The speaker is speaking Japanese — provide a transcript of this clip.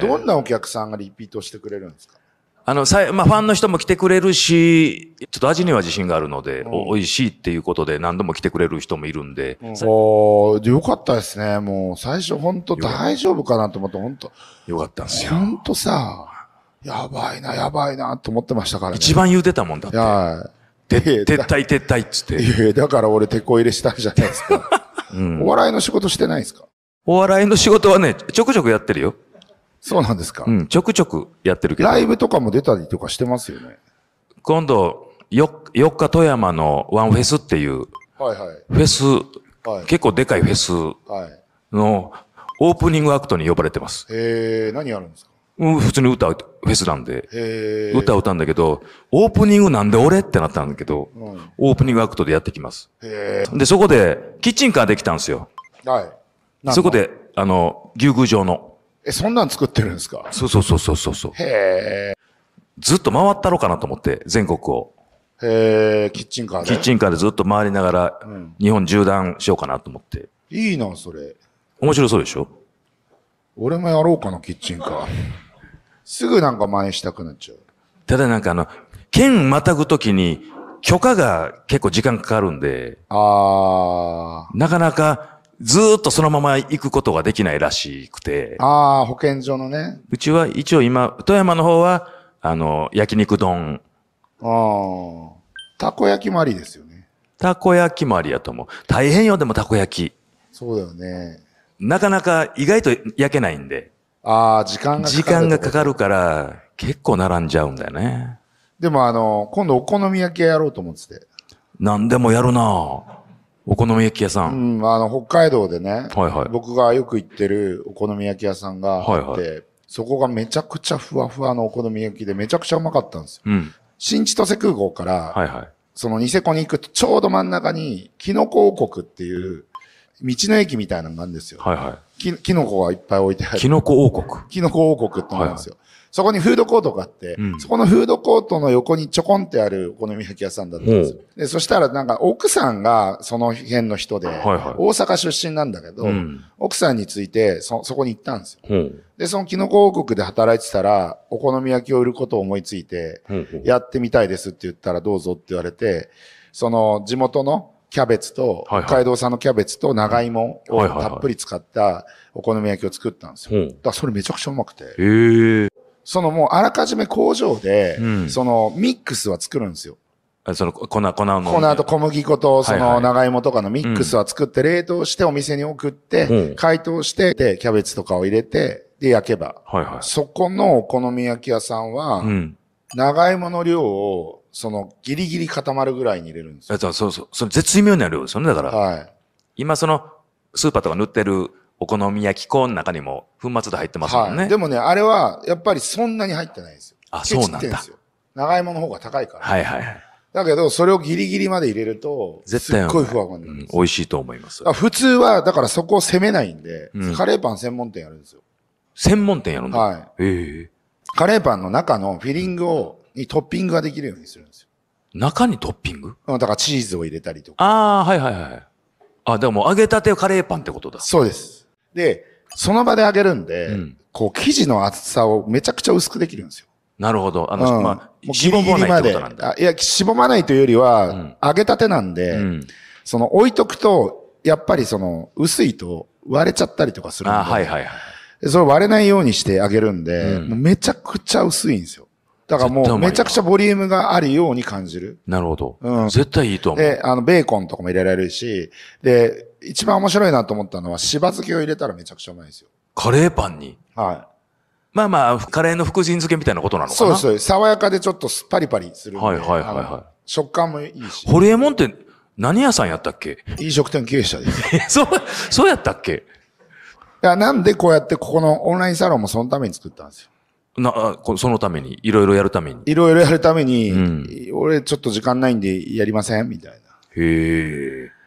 どんなお客さんがリピートしてくれるんですかあの、さまあ、ファンの人も来てくれるし、ちょっと味には自信があるので、うん、美味しいっていうことで何度も来てくれる人もいるんで。うん、およかったですね。もう、最初本当大丈夫かなと思って、本当よかったんですよ。本当さ、やばいな、やばいなと思ってましたからね。一番言うてたもんだって。はい。撤退、撤退っつって。いやだから俺、手こ入れしたんじゃないですか。うん、お笑いの仕事してないですかお笑いの仕事はね、ちょくちょくやってるよ。そうなんですか。うん、ちょくちょくやってるけど。ライブとかも出たりとかしてますよね。今度、よ、4日富山のワンフェスっていう、はいはい。フェス、はい、結構でかいフェスのオープニングアクトに呼ばれてます。へえ、何やるんですかうん、普通に歌、う、フェスなんで。へ歌歌うんだけど、オープニングなんで俺ってなったんだけど、うん、オープニングアクトでやってきます。へで、そこで、キッチンカーできたんですよ。はい。そこで、あの、牛宮城の。え、そんなん作ってるんですかそうそうそうそうそうへえ。ずっと回ったろうかなと思って、全国を。へえ、キッチンカーで。キッチンカーでずっと回りながら、日本縦断しようかなと思って。いいな、それ。面白そうでしょ俺もやろうかな、キッチンカー。すぐなんか真似したくなっちゃう。ただなんかあの、県またぐときに、許可が結構時間かかるんで。ああ。なかなか、ずーっとそのまま行くことができないらしくて。ああ、保健所のね。うちは一応今、富山の方は、あの、焼肉丼。ああ。たこ焼きもありですよね。たこ焼きもありやと思う。大変よ、でもたこ焼き。そうだよね。なかなか意外と焼けないんで。ああ、時間がかかる。時間がかかるから、結構並んじゃうんだよね。でもあの、今度お好み焼きやろうと思ってて。何でもやるなお好み焼き屋さん。うん、あの、北海道でね、はいはい僕がよく行ってるお好み焼き屋さんがあって、はいそこがめちゃくちゃふわふわのお好み焼きでめちゃくちゃうまかったんですよ。うん。新千歳空港から、はいはい。そのニセコに行くとちょうど真ん中に、キノコ王国っていう、道の駅みたいなのがあるんですよ。はいはい。き、キノコがいっぱい置いてある。キノコ王国。キノコ王国って思うんですよ。はいはい、そこにフードコートがあって、うん、そこのフードコートの横にちょこんってあるお好み焼き屋さんだったんですよ。で、そしたらなんか奥さんがその辺の人で、はいはい、大阪出身なんだけど、うん、奥さんについてそ、そこに行ったんですよ。で、そのキノコ王国で働いてたら、お好み焼きを売ることを思いついて、やってみたいですって言ったらどうぞって言われて、その地元のキャベツと、はいはい、北海道産のキャベツと長芋をたっぷり使ったお好み焼きを作ったんですよ。はいはいはい、だそれめちゃくちゃうまくて。そのもうあらかじめ工場で、うん、そのミックスは作るんですよ。その粉、粉の。粉と小麦粉と、その長芋とかのミックスは作って、冷凍してお店に送って、解凍して、で、キャベツとかを入れて、で、焼けば。はいはい。そこのお好み焼き屋さんは、長芋の量をそのギリギリ固まるぐらいに入れるんですよ。そうそうそう。その絶妙な量ですよね、だから。はい。今そのスーパーとか塗ってるお好み焼き粉の中にも粉末で入ってますもんね。はい、でもね、あれはやっぱりそんなに入ってないですよ。あ、そうなんだ。長芋の方が高いから。はいはいはい。だけど、それをギリギリまで入れると、絶対すっごいふわふわになる、うん、美味しいと思います。普通は、だからそこを攻めないんで、うん、カレーパン専門店やるんですよ。専門店やるんだはい。ええー、カレーパンの中のフィリングを、にトッピングができるようにするんですよ。中にトッピングだからチーズを入れたりとか。ああ、はいはいはい。あ、でも揚げたてカレーパンってことだ。そうです。で、その場で揚げるんで、うん、こう生地の厚さをめちゃくちゃ薄くできるんですよ。なるほど。あの、うん、まあ、しぼまないってことなんだ。いや、しぼまないというよりは、うん、揚げたてなんで、うん、その置いとくと、やっぱりその薄いと割れちゃったりとかするんで。あ、はいはいはい。それ割れないようにしてあげるんで、うん、めちゃくちゃ薄いんですよ。だからもうめちゃくちゃボリュームがあるように感じる。なるほど。うん。絶対いいと思う。で、あの、ベーコンとかも入れられるし、で、一番面白いなと思ったのは、しば漬けを入れたらめちゃくちゃうまいですよ。カレーパンにはい。まあまあ、カレーの福神漬けみたいなことなのかそうそう。爽やかでちょっとパリパリするはいはいはいはい食感もいいし。ホリエモンって何屋さんやったっけ飲食店経営者です。え そう、そうやったっけや、なんでこうやってここのオンラインサロンもそのために作ったんですよ。な、そのために、いろいろやるために。いろいろやるために、うん、俺ちょっと時間ないんでやりませんみたいな。へえ。